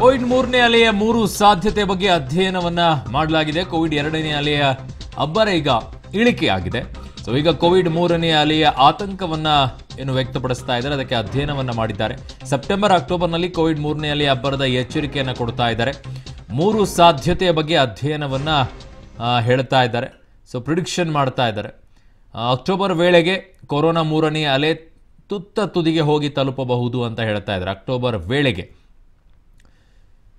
Covid ಮೂರನೇ ಅಲೆಯ ಮೂರು ಸಾಧ್ಯತೆ ಬಗ್ಗೆ ಅಧ್ಯಯನವನ್ನ ಮಾಡಲಾಗಿದೆ ಕೋವಿಡ್ ಎರಡನೇ ಅಲೆಯ ಅಬ್ಬರ ಈಗ ಇಳಿಕೆಯಾಗಿದೆ ಸೊ ಈಗ ಕೋವಿಡ್ ಮೂರನೇ ಅಲೆಯ ಆತಂಕವನ್ನ ಏನು ವ್ಯಕ್ತಪಡಿಸ್ತಾ ಇದ್ದಾರೆ ಅದಕ್ಕೆ ಅಧ್ಯಯನವನ್ನ ಮಾಡಿದ್ದಾರೆ ಸೆಪ್ಟೆಂಬರ್ ಅಕ್ಟೋಬರ್ನಲ್ಲಿ ಕೋವಿಡ್ ಮೂರನೇ ಅಲೆಯ ಅಬ್ಬರದ ಎಚ್ಚರಿಕೆಯನ್ನು ಕೊಡ್ತಾ ಇದ್ದಾರೆ ಮೂರು ಸಾಧ್ಯತೆಯ ಬಗ್ಗೆ ಅಧ್ಯಯನವನ್ನ ಹೇಳ್ತಾ ಇದ್ದಾರೆ ಸೊ ಪ್ರಿಡಿಕ್ಷನ್ ಮಾಡ್ತಾ ಇದ್ದಾರೆ ಅಕ್ಟೋಬರ್ ವೇಳೆಗೆ ಕೊರೋನಾ ಮೂರನೇ ಅಲೆ ತುತ್ತ ತುದಿಗೆ ಹೋಗಿ ತಲುಪಬಹುದು ಅಂತ ಹೇಳ್ತಾ ಇದ್ದಾರೆ ಅಕ್ಟೋಬರ್ ವೇಳೆಗೆ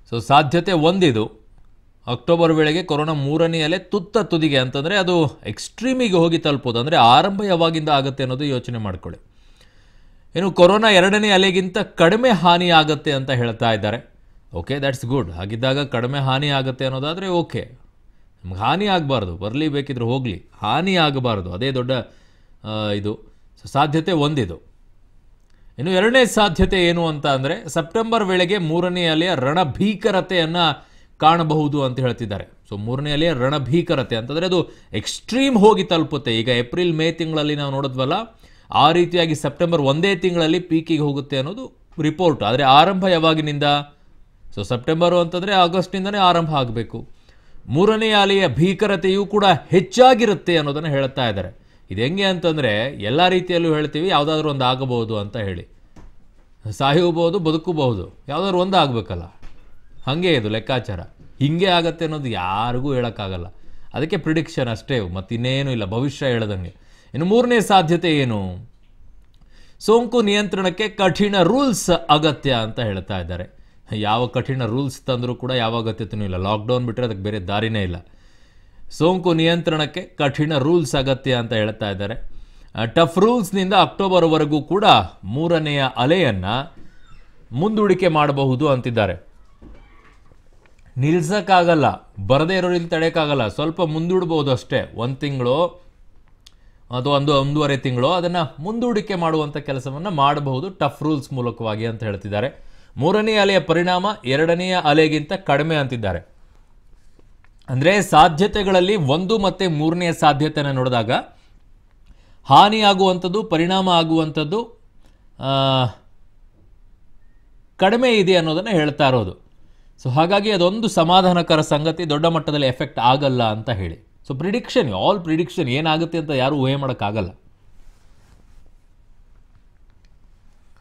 ಸೊ ಸಾಧ್ಯತೆ ಒಂದಿದು ಅಕ್ಟೋಬರ್ ವೇಳೆಗೆ ಕೊರೋನಾ ಮೂರನೇ ಅಲೆ ತುತ್ತ ತುದಿಗೆ ಅಂತಂದರೆ ಅದು ಎಕ್ಸ್ಟ್ರೀಮಿಗೆ ಹೋಗಿ ತಲುಪೋದು ಅಂದರೆ ಆರಂಭ ಯಾವಾಗಿಂದ ಆಗುತ್ತೆ ಅನ್ನೋದು ಯೋಚನೆ ಮಾಡಿಕೊಳ್ಳಿ ಇನ್ನು ಕೊರೋನಾ ಎರಡನೇ ಅಲೆಗಿಂತ ಕಡಿಮೆ ಹಾನಿ ಆಗುತ್ತೆ ಅಂತ ಹೇಳ್ತಾ ಇದ್ದಾರೆ ಓಕೆ ದ್ಯಾಟ್ಸ್ ಗುಡ್ ಹಾಗಿದ್ದಾಗ ಕಡಿಮೆ ಹಾನಿ ಆಗುತ್ತೆ ಅನ್ನೋದಾದರೆ ಓಕೆ ನಮ್ಗೆ ಹಾನಿ ಆಗಬಾರ್ದು ಬರಲಿ ಬೇಕಿದ್ರೆ ಹೋಗಲಿ ಹಾನಿ ಆಗಬಾರ್ದು ಅದೇ ದೊಡ್ಡ ಇದು ಸಾಧ್ಯತೆ ಒಂದಿದು ಇನ್ನು ಎರಡನೇ ಸಾಧ್ಯತೆ ಏನು ಅಂತ ಅಂದರೆ ಸೆಪ್ಟೆಂಬರ್ ವೇಳೆಗೆ ಮೂರನೇ ಅಲೆಯ ರಣಭೀಕರತೆಯನ್ನು ಕಾಣಬಹುದು ಅಂತ ಹೇಳ್ತಿದ್ದಾರೆ ಸೊ ಮೂರನೇ ಅಲೆಯ ರಣಭೀಕರತೆ ಅಂತಂದರೆ ಅದು ಎಕ್ಸ್ಟ್ರೀಮ್ ಹೋಗಿ ತಲುಪುತ್ತೆ ಈಗ ಏಪ್ರಿಲ್ ಮೇ ತಿಂಗಳಲ್ಲಿ ನಾವು ನೋಡಿದ್ವಲ್ಲ ಆ ರೀತಿಯಾಗಿ ಸೆಪ್ಟೆಂಬರ್ ಒಂದೇ ತಿಂಗಳಲ್ಲಿ ಪೀಕಿಗೆ ಹೋಗುತ್ತೆ ಅನ್ನೋದು ರಿಪೋರ್ಟ್ ಆದರೆ ಆರಂಭ ಯಾವಾಗಿನಿಂದ ಸೊ ಸೆಪ್ಟೆಂಬರು ಅಂತಂದರೆ ಆಗಸ್ಟ್ನಿಂದನೇ ಆರಂಭ ಆಗಬೇಕು ಮೂರನೇ ಅಲೆಯ ಭೀಕರತೆಯೂ ಕೂಡ ಹೆಚ್ಚಾಗಿರುತ್ತೆ ಅನ್ನೋದನ್ನು ಹೇಳ್ತಾ ಇದ್ದಾರೆ ಇದು ಹೆಂಗೆ ಅಂತಂದರೆ ಎಲ್ಲ ರೀತಿಯಲ್ಲೂ ಹೇಳ್ತೀವಿ ಯಾವುದಾದ್ರೂ ಒಂದು ಆಗಬಹುದು ಅಂತ ಹೇಳಿ ಸಾಯುವಬಹುದು ಬದುಕಬಹುದು ಯಾವುದಾದ್ರೂ ಒಂದು ಆಗಬೇಕಲ್ಲ ಹಾಗೆ ಇದು ಲೆಕ್ಕಾಚಾರ ಹಿಂಗೆ ಆಗತ್ತೆ ಅನ್ನೋದು ಯಾರಿಗೂ ಹೇಳೋಕ್ಕಾಗಲ್ಲ ಅದಕ್ಕೆ ಪ್ರಿಡಿಕ್ಷನ್ ಅಷ್ಟೇ ಇನ್ನೇನು ಇಲ್ಲ ಭವಿಷ್ಯ ಹೇಳ್ದಂಗೆ ಇನ್ನು ಮೂರನೇ ಸಾಧ್ಯತೆ ಏನು ಸೋಂಕು ನಿಯಂತ್ರಣಕ್ಕೆ ಕಠಿಣ ರೂಲ್ಸ್ ಅಗತ್ಯ ಅಂತ ಹೇಳ್ತಾ ಇದ್ದಾರೆ ಯಾವ ಕಠಿಣ ರೂಲ್ಸ್ ತಂದರೂ ಕೂಡ ಯಾವ ಅಗತ್ಯತೆಯೂ ಇಲ್ಲ ಲಾಕ್ಡೌನ್ ಬಿಟ್ಟರೆ ಅದಕ್ಕೆ ಬೇರೆ ದಾರಿನೇ ಇಲ್ಲ ಸೋಂಕು ನಿಯಂತ್ರಣಕ್ಕೆ ಕಠಿಣ ರೂಲ್ಸ್ ಅಗತ್ಯ ಅಂತ ಹೇಳ್ತಾ ಇದ್ದಾರೆ ಟಫ್ ರೂಲ್ಸ್ನಿಂದ ಅಕ್ಟೋಬರ್ವರೆಗೂ ಕೂಡ ಮೂರನೆಯ ಅಲೆಯನ್ನು ಮುಂದೂಡಿಕೆ ಮಾಡಬಹುದು ಅಂತಿದ್ದಾರೆ ನಿಲ್ಸೋಕ್ಕಾಗಲ್ಲ ಬರದೇ ಇರೋರಿಲ್ಲಿ ತಡೆಯೋಕ್ಕಾಗಲ್ಲ ಸ್ವಲ್ಪ ಮುಂದೂಡ್ಬೋದು ಅಷ್ಟೇ ಒಂದು ತಿಂಗಳು ಅಥವಾ ಒಂದು ಒಂದೂವರೆ ತಿಂಗಳು ಅದನ್ನು ಮುಂದೂಡಿಕೆ ಮಾಡುವಂಥ ಕೆಲಸವನ್ನು ಮಾಡಬಹುದು ಟಫ್ ರೂಲ್ಸ್ ಮೂಲಕವಾಗಿ ಅಂತ ಹೇಳ್ತಿದ್ದಾರೆ ಮೂರನೇ ಅಲೆಯ ಪರಿಣಾಮ ಎರಡನೆಯ ಅಲೆಗಿಂತ ಕಡಿಮೆ ಅಂತಿದ್ದಾರೆ ಅಂದರೆ ಸಾಧ್ಯತೆಗಳಲ್ಲಿ ಒಂದು ಮತ್ತು ಮೂರನೆಯ ಸಾಧ್ಯತೆನ ನೋಡಿದಾಗ ಹಾನಿಯಾಗುವಂಥದ್ದು ಪರಿಣಾಮ ಆಗುವಂಥದ್ದು ಕಡಿಮೆ ಇದೆ ಅನ್ನೋದನ್ನು ಹೇಳ್ತಾ ಇರೋದು ಸೊ ಹಾಗಾಗಿ ಅದೊಂದು ಸಮಾಧಾನಕರ ಸಂಗತಿ ದೊಡ್ಡ ಮಟ್ಟದಲ್ಲಿ ಎಫೆಕ್ಟ್ ಆಗಲ್ಲ ಅಂತ ಹೇಳಿ ಸೊ ಪ್ರಿಡಿಕ್ಷನ್ ಆಲ್ ಪ್ರಿಡಿಕ್ಷನ್ ಏನಾಗುತ್ತೆ ಅಂತ ಯಾರೂ ಊಹೆ ಮಾಡೋಕ್ಕಾಗಲ್ಲ